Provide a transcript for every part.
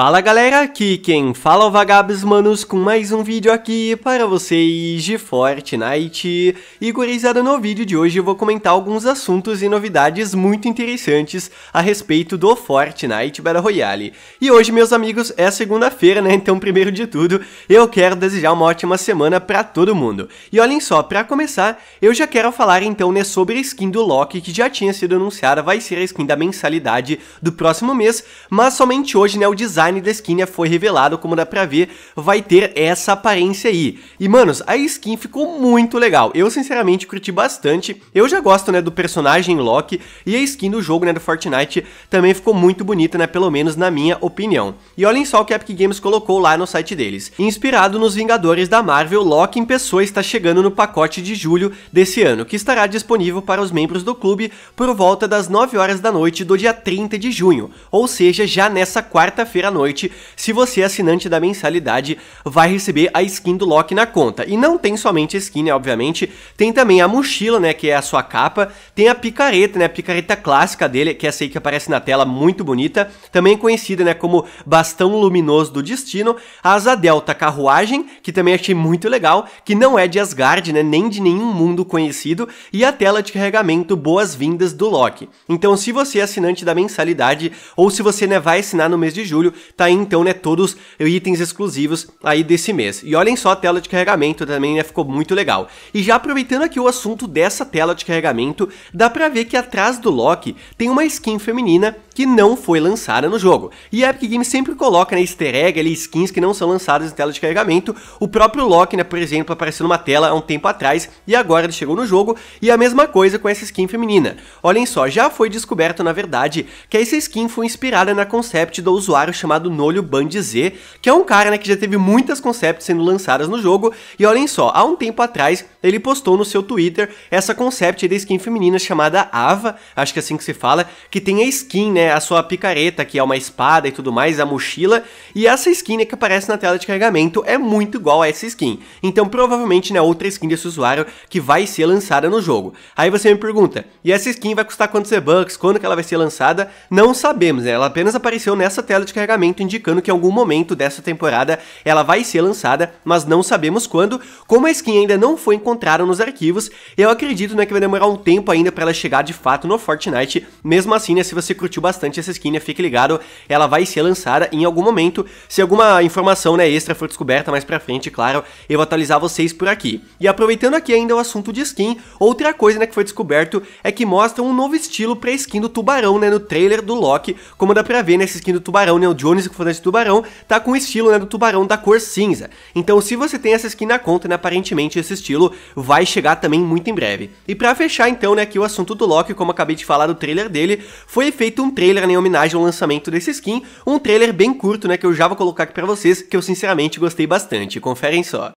Fala galera, aqui quem fala é o Vagabes Manos com mais um vídeo aqui para vocês de Fortnite. E gurizada, no vídeo de hoje eu vou comentar alguns assuntos e novidades muito interessantes a respeito do Fortnite Battle Royale. E hoje, meus amigos, é segunda-feira, né? Então, primeiro de tudo, eu quero desejar uma ótima semana para todo mundo. E olhem só, para começar, eu já quero falar então né, sobre a skin do Loki que já tinha sido anunciada, vai ser a skin da mensalidade do próximo mês, mas somente hoje, né, o design design da skin né, foi revelado, como dá pra ver, vai ter essa aparência aí. E, manos, a skin ficou muito legal. Eu, sinceramente, curti bastante. Eu já gosto, né, do personagem Loki e a skin do jogo, né, do Fortnite também ficou muito bonita, né, pelo menos na minha opinião. E olhem só o que a Epic Games colocou lá no site deles. Inspirado nos Vingadores da Marvel, Loki em pessoa está chegando no pacote de julho desse ano, que estará disponível para os membros do clube por volta das 9 horas da noite do dia 30 de junho, ou seja, já nessa quarta-feira à noite noite, se você é assinante da mensalidade, vai receber a skin do Loki na conta. E não tem somente skin, né, obviamente, tem também a mochila, né, que é a sua capa, tem a picareta, né, a picareta clássica dele, que é essa aí que aparece na tela, muito bonita, também conhecida, né, como Bastão Luminoso do Destino, a asa delta carruagem, que também achei muito legal, que não é de Asgard, né, nem de nenhum mundo conhecido, e a tela de carregamento boas-vindas do Loki. Então, se você é assinante da mensalidade, ou se você né, vai assinar no mês de julho, tá aí então, né, todos itens exclusivos aí desse mês. E olhem só a tela de carregamento também, né, ficou muito legal. E já aproveitando aqui o assunto dessa tela de carregamento, dá pra ver que atrás do Loki tem uma skin feminina que não foi lançada no jogo. E a Epic Games sempre coloca né, easter egg ali, skins que não são lançadas em tela de carregamento. O próprio Loki, né, por exemplo, apareceu numa tela há um tempo atrás e agora ele chegou no jogo. E a mesma coisa com essa skin feminina. Olhem só, já foi descoberto na verdade que essa skin foi inspirada na concept do usuário chamado Nolio Band Z, que é um cara né, que já teve muitas concepts sendo lançadas no jogo. E olhem só, há um tempo atrás ele postou no seu Twitter essa concept da skin feminina chamada Ava, acho que é assim que se fala, que tem a skin, né? a sua picareta, que é uma espada e tudo mais, a mochila, e essa skin né, que aparece na tela de carregamento é muito igual a essa skin. Então provavelmente né, outra skin desse usuário que vai ser lançada no jogo. Aí você me pergunta, e essa skin vai custar quantos e-bucks, quando que ela vai ser lançada? Não sabemos, né? ela apenas apareceu nessa tela de carregamento indicando que em algum momento dessa temporada ela vai ser lançada, mas não sabemos quando. Como a skin ainda não foi encontrada nos arquivos, eu acredito né, que vai demorar um tempo ainda para ela chegar de fato no Fortnite. Mesmo assim, né, se você curtiu bastante bastante essa skin, né? fique ligado, ela vai ser lançada em algum momento. Se alguma informação né, extra for descoberta mais pra frente, claro, eu vou atualizar vocês por aqui. E aproveitando aqui ainda o assunto de skin, outra coisa né, que foi descoberto é que mostra um novo estilo pra skin do Tubarão né, no trailer do Loki, como dá pra ver nessa né, skin do Tubarão, né, o Jones, que foi do Tubarão, tá com o estilo né, do Tubarão da cor cinza. Então se você tem essa skin na conta, né, aparentemente esse estilo vai chegar também muito em breve. E pra fechar então né, aqui o assunto do Loki, como acabei de falar do trailer dele, foi feito um trailer em homenagem ao lançamento desse skin, um trailer bem curto, né, que eu já vou colocar aqui para vocês, que eu sinceramente gostei bastante. Conferem só.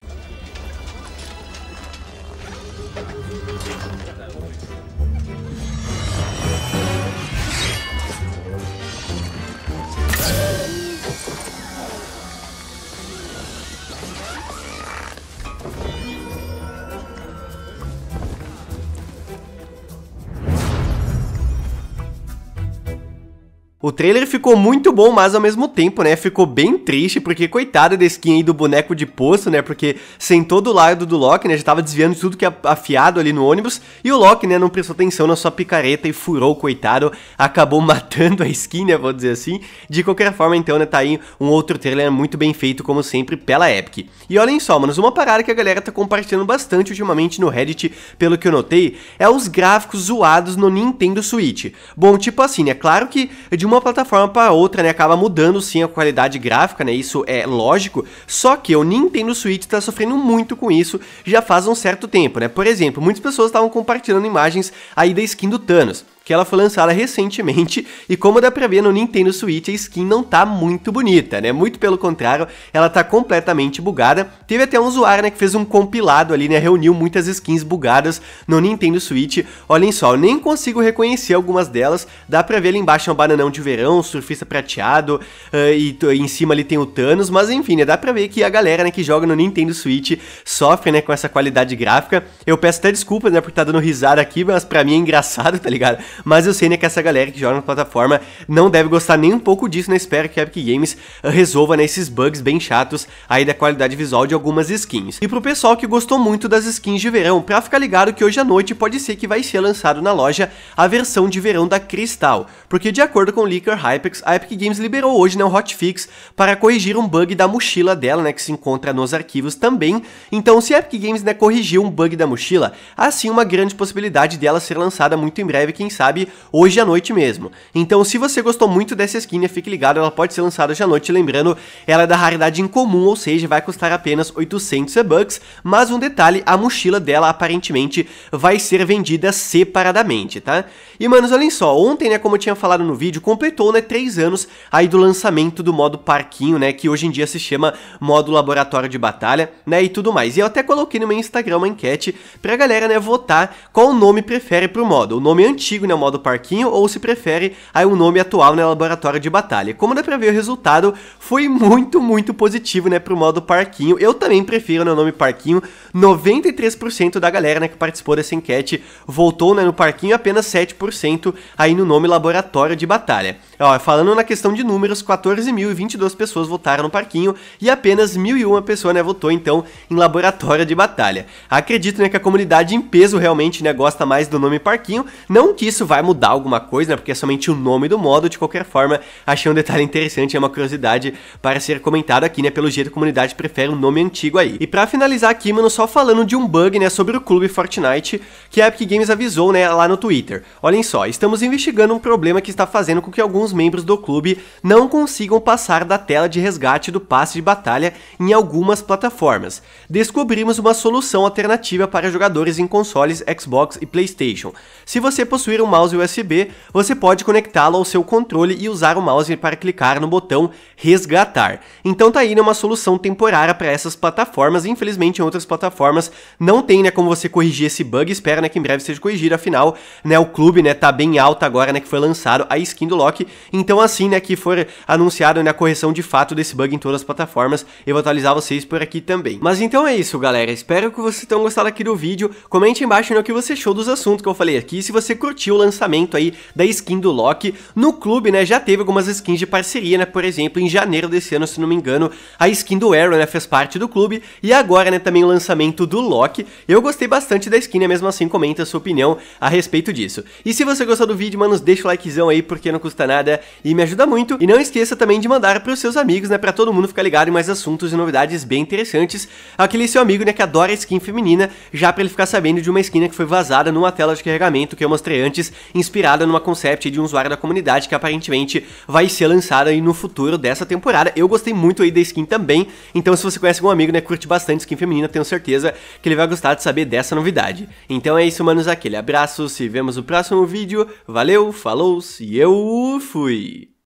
O trailer ficou muito bom, mas ao mesmo tempo, né, ficou bem triste, porque coitada da skin aí do boneco de poço, né, porque sentou do lado do Loki, né, já tava desviando tudo que é afiado ali no ônibus, e o Loki, né, não prestou atenção na sua picareta e furou, coitado, acabou matando a skin, né, vou dizer assim. De qualquer forma, então, né, tá aí um outro trailer muito bem feito, como sempre, pela Epic. E olhem só, manos, uma parada que a galera tá compartilhando bastante ultimamente no Reddit, pelo que eu notei, é os gráficos zoados no Nintendo Switch. Bom, tipo assim, né, claro que de uma plataforma para outra, né, acaba mudando sim a qualidade gráfica, né, isso é lógico, só que o Nintendo Switch está sofrendo muito com isso já faz um certo tempo, né, por exemplo, muitas pessoas estavam compartilhando imagens aí da skin do Thanos, que ela foi lançada recentemente e como dá pra ver no Nintendo Switch a skin não tá muito bonita, né? Muito pelo contrário, ela tá completamente bugada. Teve até um usuário, né, que fez um compilado ali, né, reuniu muitas skins bugadas no Nintendo Switch. Olhem só, eu nem consigo reconhecer algumas delas. Dá pra ver ali embaixo é um bananão de verão, surfista prateado uh, e, e, em cima ali tem o Thanos, mas enfim, né, dá pra ver que a galera, né, que joga no Nintendo Switch sofre, né, com essa qualidade gráfica. Eu peço até desculpas, né, por estar tá dando risada aqui, mas pra mim é engraçado, tá ligado? mas eu sei né, que essa galera que joga na plataforma não deve gostar nem um pouco disso, né? Espero que a Epic Games eh, resolva né, esses bugs bem chatos aí da qualidade visual de algumas skins. E pro pessoal que gostou muito das skins de verão, pra ficar ligado que hoje à noite pode ser que vai ser lançado na loja a versão de verão da Crystal, porque de acordo com o Leaker Hypex, a Epic Games liberou hoje né, um hotfix para corrigir um bug da mochila dela, né, que se encontra nos arquivos também. Então, se a Epic Games né, corrigiu um bug da mochila, assim uma grande possibilidade dela ser lançada muito em breve, quem sabe sabe hoje à noite mesmo. Então, se você gostou muito dessa skin, fique ligado, ela pode ser lançada hoje à noite. Lembrando, ela é da raridade incomum, ou seja, vai custar apenas 800 e bucks Mas um detalhe, a mochila dela aparentemente vai ser vendida separadamente, tá? E, manos, olhem só, ontem, né, como eu tinha falado no vídeo, completou, né, 3 anos aí do lançamento do modo parquinho, né, que hoje em dia se chama modo laboratório de batalha, né, e tudo mais. E eu até coloquei no meu Instagram uma enquete pra galera, né, votar qual nome prefere pro modo. O nome antigo, né, né, o modo parquinho, ou se prefere, aí o um nome atual, né, laboratório de batalha. Como dá pra ver, o resultado foi muito, muito positivo, né, pro modo parquinho. Eu também prefiro, né, o nome parquinho. 93% da galera, né, que participou dessa enquete voltou, né, no parquinho, apenas 7% aí no nome laboratório de batalha. Ó, falando na questão de números, 14.022 pessoas votaram no parquinho e apenas 1.001 pessoa, né, votou, então, em laboratório de batalha. Acredito, né, que a comunidade em peso realmente, né, gosta mais do nome parquinho, não que isso isso vai mudar alguma coisa, né? Porque é somente o nome do modo, de qualquer forma, achei um detalhe interessante, é uma curiosidade para ser comentado aqui, né? Pelo jeito a comunidade prefere um nome antigo aí. E para finalizar aqui, mano, só falando de um bug, né, sobre o clube Fortnite, que a Epic Games avisou, né, lá no Twitter. Olhem só, estamos investigando um problema que está fazendo com que alguns membros do clube não consigam passar da tela de resgate do passe de batalha em algumas plataformas. Descobrimos uma solução alternativa para jogadores em consoles Xbox e PlayStation. Se você possuir um mouse USB, você pode conectá-lo ao seu controle e usar o mouse para clicar no botão resgatar. Então tá aí né, uma solução temporária para essas plataformas, infelizmente em outras plataformas não tem né, como você corrigir esse bug, espero né, que em breve seja corrigido, afinal né, o clube né, tá bem alto agora né, que foi lançado a skin do Loki, então assim né, que for anunciado né, a correção de fato desse bug em todas as plataformas, eu vou atualizar vocês por aqui também. Mas então é isso galera, espero que vocês tenham gostado aqui do vídeo, comente embaixo né, o que você achou dos assuntos que eu falei aqui, se você curtiu lançamento aí da skin do Loki. No clube, né, já teve algumas skins de parceria, né, por exemplo, em janeiro desse ano, se não me engano, a skin do Arrow, né, fez parte do clube, e agora, né, também o lançamento do Loki. Eu gostei bastante da skin, né, mesmo assim comenta a sua opinião a respeito disso. E se você gostou do vídeo, mano, deixa o likezão aí, porque não custa nada e me ajuda muito. E não esqueça também de mandar para os seus amigos, né, para todo mundo ficar ligado em mais assuntos e novidades bem interessantes. Aquele seu amigo, né, que adora skin feminina, já para ele ficar sabendo de uma skin né, que foi vazada numa tela de carregamento que eu mostrei antes, inspirada numa concept de um usuário da comunidade que aparentemente vai ser lançada aí no futuro dessa temporada. Eu gostei muito aí da skin também, então se você conhece algum amigo, né, curte bastante skin feminina, tenho certeza que ele vai gostar de saber dessa novidade. Então é isso, manos, aquele abraço, se vemos no próximo vídeo, valeu, falou, e eu fui!